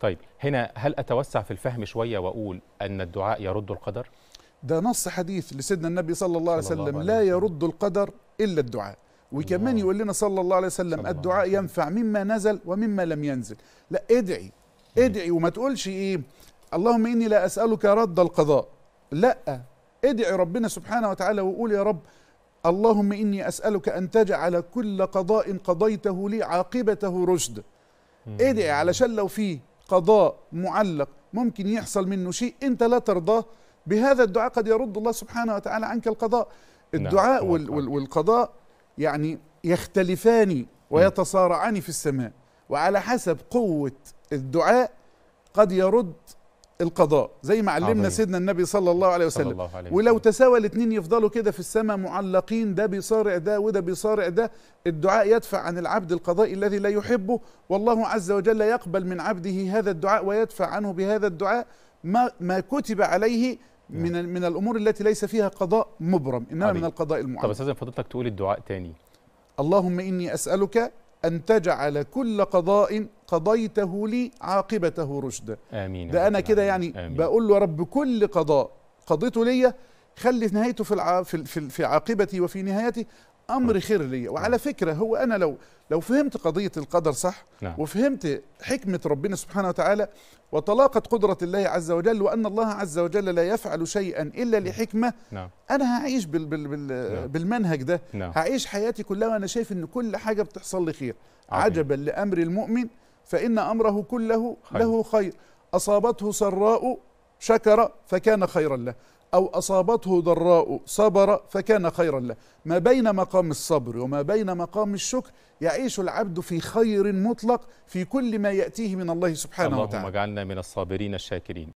طيب هنا هل أتوسع في الفهم شوية وأقول أن الدعاء يرد القدر؟ ده نص حديث لسيدنا النبي صلى الله عليه وسلم الله لا يرد القدر إلا الدعاء وكمان يقول لنا صلى الله عليه وسلم الدعاء ينفع مما نزل ومما لم ينزل لا ادعي ادعي وما تقولش ايه اللهم اني لا اسالك رد القضاء لا ادعي ربنا سبحانه وتعالى وقول يا رب اللهم اني اسالك ان تجعل كل قضاء قضيته لي عاقبته رشد ادعي علشان لو فيه قضاء معلق ممكن يحصل منه شيء أنت لا ترضاه بهذا الدعاء قد يرد الله سبحانه وتعالى عنك القضاء نعم، الدعاء وال والقضاء يعني يختلفان ويتصارعان في السماء وعلى حسب قوة الدعاء قد يرد القضاء زي ما علمنا عظيم. سيدنا النبي صلى الله عليه وسلم الله عليه ولو تساوى الاثنين يفضلوا كده في السماء معلقين ده بيصارع ده وده بيصارع ده الدعاء يدفع عن العبد القضاء الذي لا يحبه والله عز وجل يقبل من عبده هذا الدعاء ويدفع عنه بهذا الدعاء ما ما كتب عليه نعم. من نعم. من الامور التي ليس فيها قضاء مبرم انما عظيم. من القضاء المعلق طب استاذ فضلتك تقول الدعاء تاني اللهم اني اسالك ان تجعل كل قضاء قضيته لي عاقبته رشدا امين ده انا كده يعني آمين. بقول له يا رب كل قضاء قضيته لي خلي نهايته في في في عاقبتي وفي نهايتي امر خير ليا وعلى فكره هو انا لو لو فهمت قضيه القدر صح نعم. وفهمت حكمه ربنا سبحانه وتعالى وطلاقه قدره الله عز وجل وان الله عز وجل لا يفعل شيئا الا لحكمه نعم. انا هعيش بال بال بال نعم. بالمنهج ده نعم. هعيش حياتي كلها وانا شايف ان كل حاجه بتحصل لي خير عجبا لامر المؤمن فإن أمره كله خير. له خير أصابته سراء شكر فكان خيرا له أو أصابته ضراء صبر فكان خيرا له ما بين مقام الصبر وما بين مقام الشكر يعيش العبد في خير مطلق في كل ما يأتيه من الله سبحانه اللهم وتعالى اللهم اجعلنا من الصابرين الشاكرين